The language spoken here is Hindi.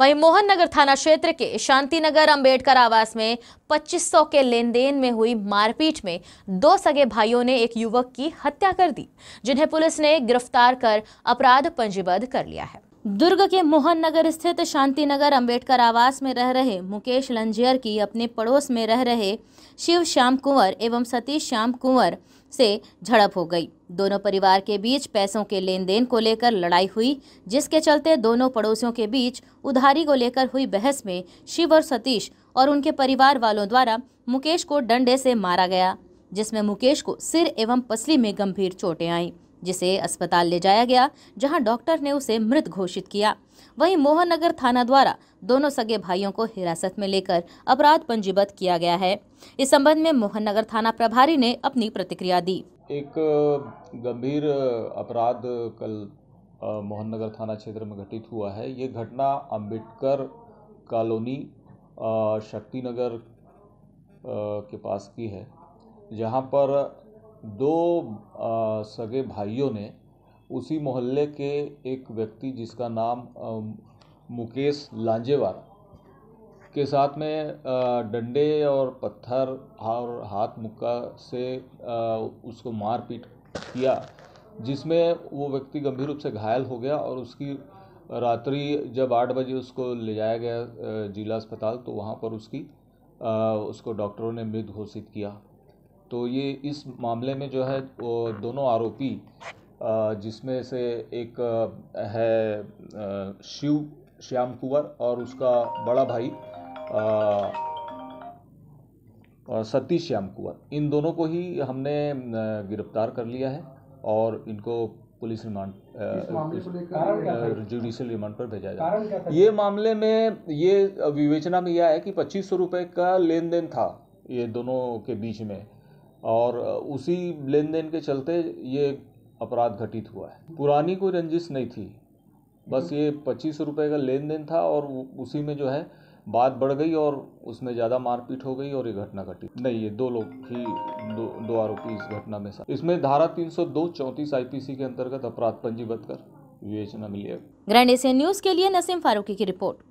वहीं मोहन नगर थाना क्षेत्र के शांति नगर अम्बेडकर आवास में 2500 के लेन देन में हुई मारपीट में दो सगे भाइयों ने एक युवक की हत्या कर दी जिन्हें पुलिस ने गिरफ्तार कर अपराध पंजीबद्ध कर लिया है दुर्ग के मोहन नगर स्थित शांति नगर अम्बेडकर आवास में रह रहे मुकेश लंजियर की अपने पड़ोस में रह रहे शिव श्याम कुंवर एवं सतीश श्याम कुंवर से झड़प हो गई दोनों परिवार के बीच पैसों के लेन देन को लेकर लड़ाई हुई जिसके चलते दोनों पड़ोसियों के बीच उधारी को लेकर हुई बहस में शिव और सतीश और उनके परिवार वालों द्वारा मुकेश को डंडे से मारा गया जिसमें मुकेश को सिर एवं पसली में गंभीर चोटें आईं जिसे अस्पताल ले जाया गया जहां डॉक्टर ने उसे मृत घोषित किया वहीं नगर थाना द्वारा दोनों सगे भाइयों को हिरासत में लेकर अपराध पंजीबद्ध किया गया है इस संबंध में नगर थाना प्रभारी ने अपनी प्रतिक्रिया दी एक गंभीर अपराध कल नगर थाना क्षेत्र में घटित हुआ है ये घटना अम्बेडकर कॉलोनी शक्तिनगर के पास की है जहाँ पर दो सगे भाइयों ने उसी मोहल्ले के एक व्यक्ति जिसका नाम मुकेश लांजेवार के साथ में डंडे और पत्थर और हाथ मुक्का से उसको मार पीट किया जिसमें वो व्यक्ति गंभीर रूप से घायल हो गया और उसकी रात्रि जब आठ बजे उसको ले जाया गया जिला अस्पताल तो वहाँ पर उसकी उसको डॉक्टरों ने मृत घोषित किया तो ये इस मामले में जो है वो दोनों आरोपी जिसमें से एक है शिव श्याम कुंवर और उसका बड़ा भाई सतीश श्याम कुंवर इन दोनों को ही हमने गिरफ्तार कर लिया है और इनको पुलिस रिमांड जुडिशियल रिमांड पर भेजा जाए ये मामले में ये विवेचना में यह है कि पच्चीस सौ रुपये का लेन देन था ये दोनों के बीच में और उसी लेन देन के चलते ये अपराध घटित हुआ है पुरानी कोई रंजिश नहीं थी बस ये पच्चीस रुपये का लेन देन था और उसी में जो है बात बढ़ गई और उसमें ज़्यादा मारपीट हो गई और ये घटना घटी नहीं ये दो लोग ही दो दो आरोपी इस घटना में इसमें धारा सौ आई पी सी के अंतर्गत अपराध पंजीबद्ध कर विवेचना मिली है ग्रैंड एशियन न्यूज़ के लिए नसीम फारूकी की रिपोर्ट